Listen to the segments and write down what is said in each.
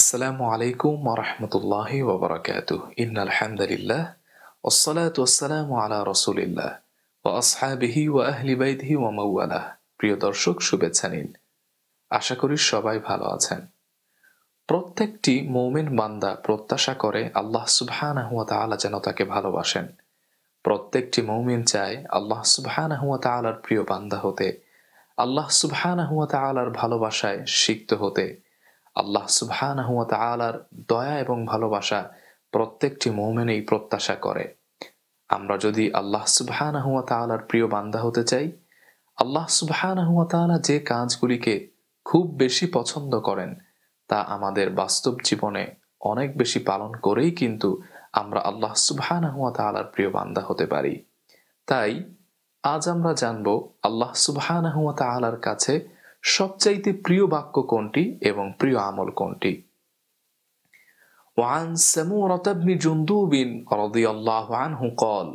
আসসালামু আলাইকুম ওরহমতুল্লাহ ওবরাকাত ইন আলহামদুলিল্লাহ ওসলাত ওসালাম আলা রসুলিল্লাহ ও আসহাবিহি ও আহলি বাইদহি ও মৌয়ালাহ প্রিয় দর্শক শুভেচ্ছা নিন আশা করি সবাই ভালো আছেন প্রত্যেকটি মৌমেন বান্দা প্রত্যাশা করে আল্লাহ সুবহানাহুয়া তাআলা যেন তাকে ভালোবাসেন প্রত্যেকটি মৌমিন চায় আল্লাহ সুবহানাহুয়া তাআলার প্রিয় বান্দা হতে আল্লাহ সুবহানাহুয়া তাআলার ভালোবাসায় শিক্ত হতে আল্লাহ সুবহান দয়া এবং ভালোবাসা প্রত্যেকটি মোমেনেই প্রত্যাশা করে আমরা যদি আল্লাহ সুবহান তালার প্রিয় বান্দা হতে চাই আল্লাহ সুবহান যে কাজগুলিকে খুব বেশি পছন্দ করেন তা আমাদের বাস্তব জীবনে অনেক বেশি পালন করেই কিন্তু আমরা আল্লাহ সুবহান তালার প্রিয় বান্দা হতে পারি তাই আজ আমরা জানব আল্লাহ সুবহান কাছে সবচাইতে প্রিয় বাক্য কোনটি এবং প্রিয় আমল কোনটি وعن سمورة بن جندوب رضي الله عنه قال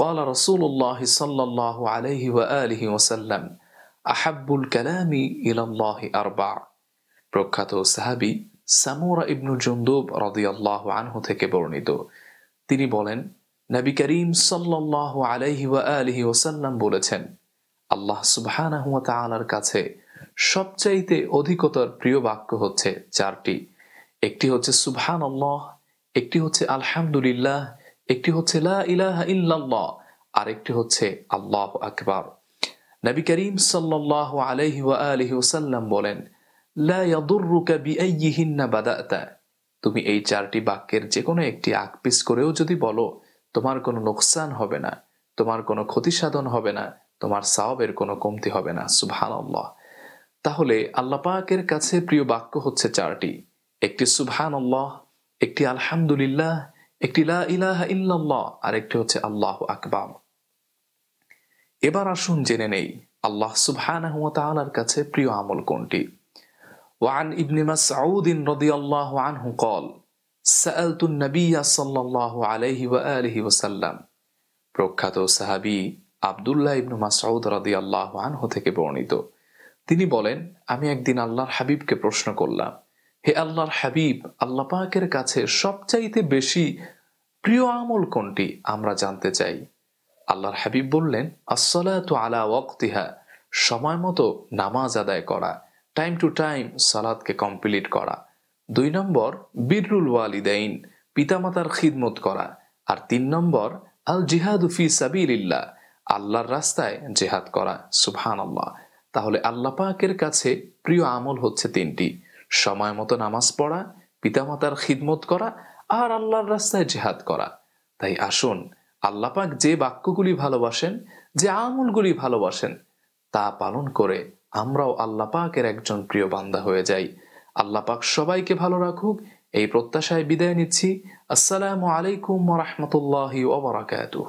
قال رسول الله صلى الله عليه وآله وسلم أحب الكلام إلى الله أربع থেকে বর্ণিত তিনি বলেন নবী করিম সাল্লাহ আলহি ওয়া আলহি ওসাল্লাম বলেছেন আল্লাহ সুবাহ কাছে সবচাইতে অধিকতর প্রিয় বাক্য হচ্ছে চারটি একটি হচ্ছে সুভান একটি হচ্ছে আলহামদুলিল্লাহ একটি হচ্ছে আর একটি হচ্ছে আল্লাহ আকবর নবী করিম সাল্লাহ আলহি আলহি বলেন তুমি এই চারটি বাক্যের যে কোনো একটি আকপিস করেও যদি বলো তোমার কোনো নোকসান হবে না তোমার কোনো ক্ষতি সাধন হবে না তোমার সাহবের কোনো কমতি হবে না সুভান আল্লাহ তাহলে আল্লাপাকের কাছে প্রিয় বাক্য হচ্ছে চারটি একটি সুবহান আল্লাহ একটি আলহামদুলিল্লাহ একটি লা ইলাহা ইল্লাল্লাহ আর একটি হচ্ছে আল্লাহ আকবাম এবার আসুন জেনে নেই আল্লাহ সুবহানাহু ওয়া কাছে প্রিয় আমল কোনটি وعن ابن مسعود رضي الله عنه قال سألت النبي صلى الله عليه وآله وسلم صحابي عبد الله ابن مسعود رضي الله عنه تكبرني تو তিনি বলেন আমি একদিন আল্লাহর হাবিবকে প্রশ্ন করলাম হে আল্লাহর হাবিব আল্লাহ পাকের কাছে সবচাইতে বেশি প্রিয় আমল কোনটি আমরা জানতে চাই আল্লাহর হাবিব বললেন তো আলা ওয়াক্তিহা সময় মতো নামাজ আদায় করা টাইম টু টাইম সালাদকে কমপ্লিট করা দুই নম্বর বিরুল ওয়ালিদাইন পিতামাতার খিদমত করা আর তিন নম্বর আল জিহাদু ফি সাবিলিল্লাহ আল্লাহর রাস্তায় জেহাদ করা সুবহান আল্লাহ তাহলে আল্লাহ পাকের কাছে প্রিয় আমল হচ্ছে তিনটি সময় মতো নামাজ পড়া পিতামাতার খিদমত করা আর আল্লাহর রাস্তায় জেহাদ করা তাই আসুন আল্লাপাক যে বাক্যগুলি ভালোবাসেন যে আমলগুলি ভালোবাসেন তা পালন করে আমরাও আল্লাপাকের একজন প্রিয় বান্দা হয়ে যাই আল্লাপাক সবাইকে ভালো রাখুক এই প্রত্যাশায় বিদায় নিচ্ছি আসসালামু আলাইকুম রহমতুল্লাহ ওবরাকাতুহ